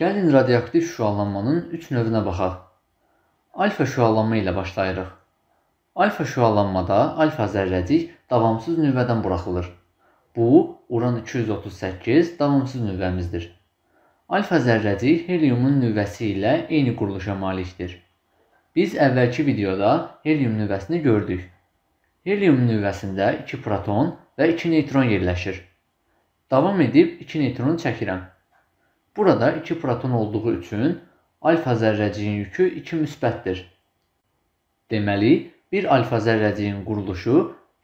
Gəlin radioaktiv şüalanmanın 3 növünə baxaq. Alfa şüalanma ilə başlayırıq. Alfa şüalanmada alfa zərrəcik davamsız nüvədən buraxılır. Bu, uran 238 davamsız nüvəmizdir. Alfa zərrəcik heliumun nüvəsi ilə eyni quruluşa malikdir. Biz əvvəlki videoda helium nüvəsini gördük. Helium nüvəsində 2 proton və 2 neytron yerləşir. Davam edib 2 neytronu çəkirəm. Burada 2 proton olduğu üçün alfa zərrəciyin yükü 2 müsbətdir. Deməli, bir alfa zərrəciyin quruluşu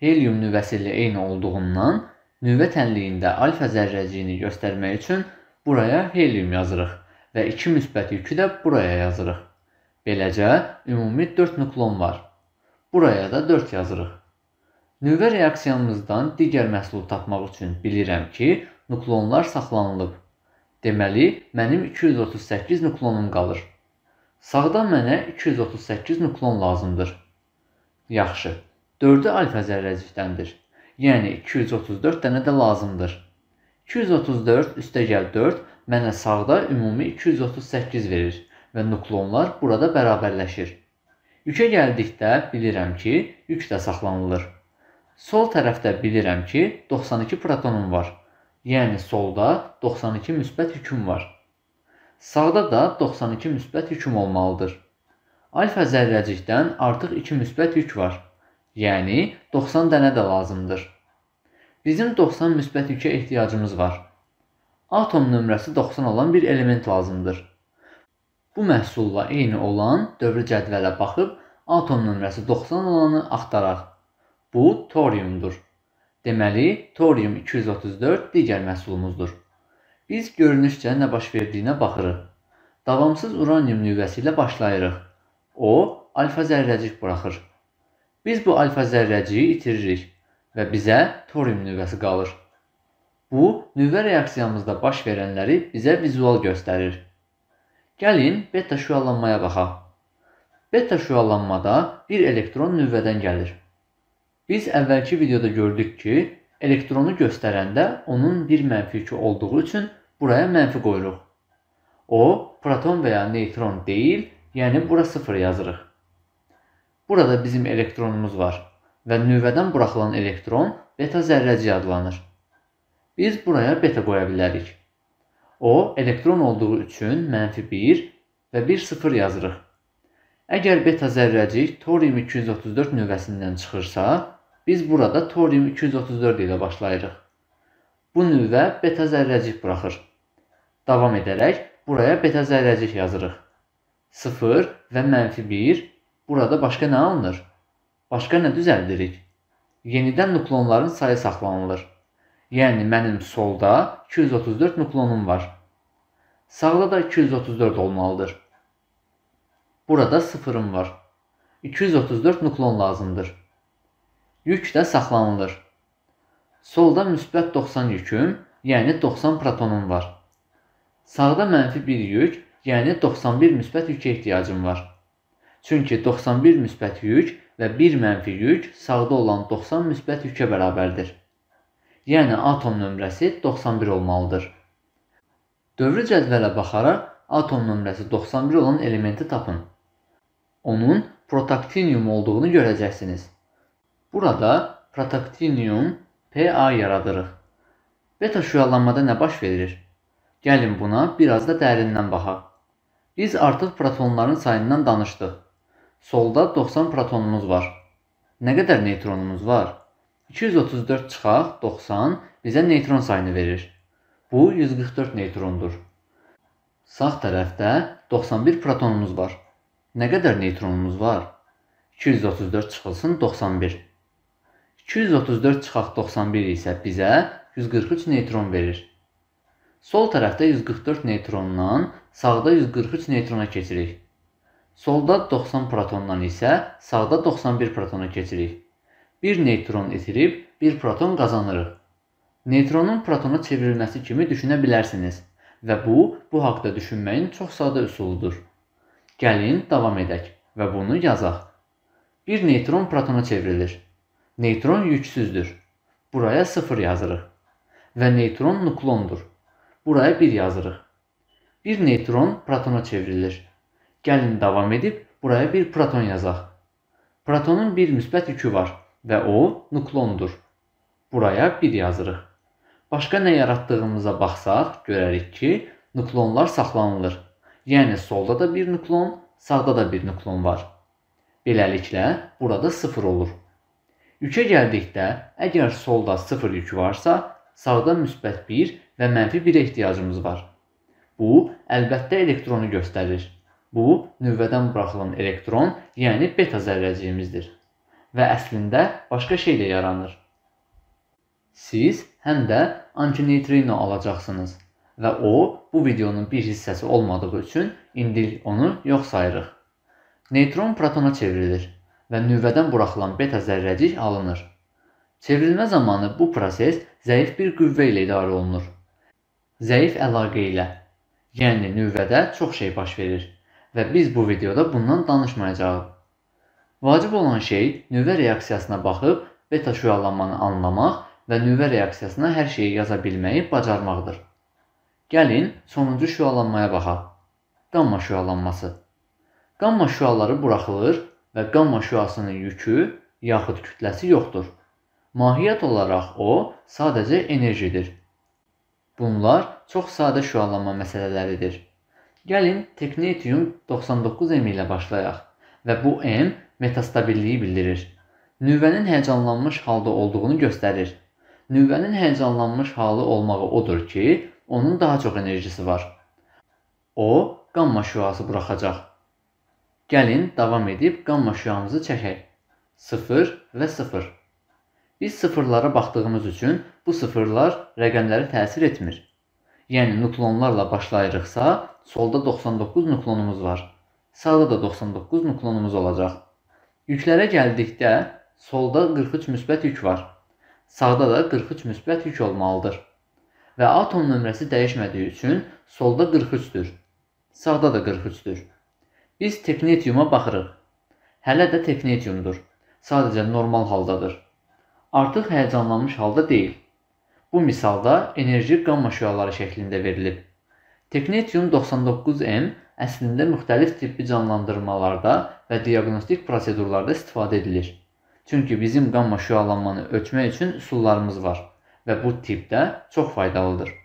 helium nüvəsi ilə eyni olduğundan nüvə tənliyində alfa zərrəciyini göstərmək üçün buraya helium yazırıq və 2 müsbət yükü də buraya yazırıq. Beləcə, ümumi 4 nuklon var. Buraya da 4 yazırıq. Nüvə reaksiyamızdan digər məhsul tapmaq üçün bilirəm ki, nuklonlar saxlanılıb. Deməli, mənim 238 nuklonum qalır. Sağdan mənə 238 nuklon lazımdır. Yaxşı. 4-ü alfa zərrəcikdəndir. Yəni 234 dənə də lazımdır. 234 üstəgəl 4 mənə sağda ümumi 238 verir və nuklonlar burada bərabərləşir. Yükə gəldikdə bilirəm ki, yük də saxlanılır. Sol tərəfdə bilirəm ki, 92 protonum var. Yəni solda 92 müsbət hükm var. Sağda da 92 müsbət hükm olmalıdır. Alfa zərrəcikdən artıq 2 müsbət yük var. Yəni 90 dənə də lazımdır. Bizim 90 müsbət yükə ehtiyacımız var. Atom nömrəsi 90 olan bir element lazımdır. Bu məhsulla eyni olan dövrü cədvələ baxıb atom nömrəsi 90 olanı axtaraq. Bu toriumdur. Deməli, torium 234 digər məhsulumuzdur. Biz görünüşcə nə baş verdiyinə baxırıq. Davamsız uranium nüvəsi ilə başlayırıq. O, alfa zərrəcik buraxır. Biz bu alfa zərrəciyi itiririk və bizə torium nüvəsi qalır. Bu, nüvə reaksiyamızda baş verənləri bizə vizual göstərir. Gəlin beta şüalanmaya baxaq. Beta şüalanmada bir elektron nüvədən gəlir. Biz əvvəlki videoda gördük ki, elektronu göstərəndə onun bir mənfi 2 olduğu üçün buraya mənfi qoyuruq. O, proton və ya neytron deyil, yəni bura 0 yazırıq. Burada bizim elektronumuz var və nüvədən buraxılan elektron beta zərrəcik adlanır. Biz buraya beta qoya bilərik. O, elektron olduğu üçün mənfi 1 və 1 0 yazırıq. Əgər beta zərrəcik torium 234 nüvəsindən çıxırsa, Biz burada torium 234 ilə başlayırıq. Bu nüvə beta zərrəcik buraxır. Davam edərək buraya beta zərrəcik yazırıq. 0 və mənfi 1 burada başqa nə alınır? Başqa nə düzəldirik? Yenidən nuklonların sayı saxlanılır. Yəni mənim solda 234 nuklonum var. Sağda da 234 olmalıdır. Burada sıfırım var. 234 nuklon lazımdır. Yük də saxlanılır. Solda müsbət 90 yüküm, yəni 90 protonum var. Sağda mənfi 1 yük, yəni 91 müsbət yükə ehtiyacım var. Çünki 91 müsbət yük və 1 mənfi yük sağda olan 90 müsbət yükə bərabərdir. Yəni atom nömrəsi 91 olmalıdır. Dövrü cədvələ baxaraq atom nömrəsi 91 olan elementi tapın. Onun protaktinium olduğunu görəcəksiniz. Burada protoktinium PA yaradırıq. Beta şüalanmada nə baş verir? Gəlin buna biraz da dərindən baxaq. Biz artıq protonların sayından danışdıq. Solda 90 protonumuz var. Nə qədər neytronumuz var? 234 çıxaq, 90 bizə neytron sayını verir. Bu 144 neytrondur. Sağ tərəfdə 91 protonumuz var. Nə qədər neytronumuz var? 234 çıxılsın 91. 234 çıxaq 91 isə bizə 143 neytron verir. Sol tərəfdə 144 neytrondan sağda 143 neytrona keçirik. Solda 90 protondan isə sağda 91 protona keçirik. Bir neytron itirib, bir proton qazanırıq. Neytronun protona çevrilməsi kimi düşünə bilərsiniz və bu, bu haqda düşünməyin çox sadə üsuludur. Gəlin, davam edək və bunu yazaq. Bir neytron protona çevrilir. Neytron yüksüzdür. Buraya 0 yazırıq. Və neytron nuklondur. Buraya 1 yazırıq. Bir neytron protona çevrilir. Gəlin davam edib buraya bir proton yazaq. Protonun bir müsbət yükü var və o nuklondur. Buraya 1 yazırıq. Başqa nə yaratdığımıza baxsaq, görərik ki, nuklonlar saxlanılır. Yəni solda da bir nuklon, sağda da bir nuklon var. Beləliklə, burada 0 olur. Yükə gəldikdə, əgər solda 0 yük varsa, sağda müsbət 1 və mənfi 1-ə ehtiyacımız var. Bu, əlbəttə elektronu göstərir. Bu, növbədən buraxılan elektron, yəni beta zərrəciyimizdir və əslində başqa şey də yaranır. Siz həm də antineytrino alacaqsınız və o, bu videonun bir hissəsi olmadığı üçün indi onu yox sayırıq. Neytron protona çevrilir və nüvədən buraxılan beta zərrəcik alınır. Çevrilmə zamanı bu proses zəif bir qüvvə ilə idarə olunur. Zəif əlaqə ilə, yəni nüvədə çox şey baş verir və biz bu videoda bundan danışmayacağıq. Vacib olan şey nüvə reaksiyasına baxıb beta şüalanmanı anlamaq və nüvə reaksiyasına hər şeyi yaza bilməyi bacarmaqdır. Gəlin sonuncu şüalanmaya baxaq. Qamma şüalanması. Qamma şüaları buraxılır və qamma şüasının yükü yaxud kütləsi yoxdur. Mahiyyət olaraq o sadəcə enerjidir. Bunlar çox sadə şüalanma məsələləridir. Gəlin teknetium 99M ilə başlayaq və bu M metastabilliyi bildirir. Nüvənin həyecanlanmış halda olduğunu göstərir. Nüvənin həyecanlanmış halı olmağı odur ki, onun daha çox enerjisi var. O qamma şüası buraxacaq Gəlin davam edib qamma şüamızı çəkək. 0 və 0. Biz sıfırlara baxdığımız üçün bu sıfırlar rəqəmləri təsir etmir. Yəni nuklonlarla başlayırıqsa, solda 99 nuklonumuz var. Sağda da 99 nuklonumuz olacaq. Yüklərə gəldikdə solda 43 müsbət yük var. Sağda da 43 müsbət yük olmalıdır. Və atom nömrəsi dəyişmədiyi üçün solda 43-dür. Sağda da 43-dür. Biz teknetiuma baxırıq. Hələ də teknetiumdur. Sadəcə normal haldadır. Artıq həyəcanlanmış halda deyil. Bu misalda enerji qamma şüaları şəklində verilib. Teknetium 99M əslində müxtəlif tibbi canlandırmalarda və diaqnostik prosedurlarda istifadə edilir. Çünki bizim qamma şüalanmanı ölçmək üçün üsullarımız var və bu tipdə çox faydalıdır.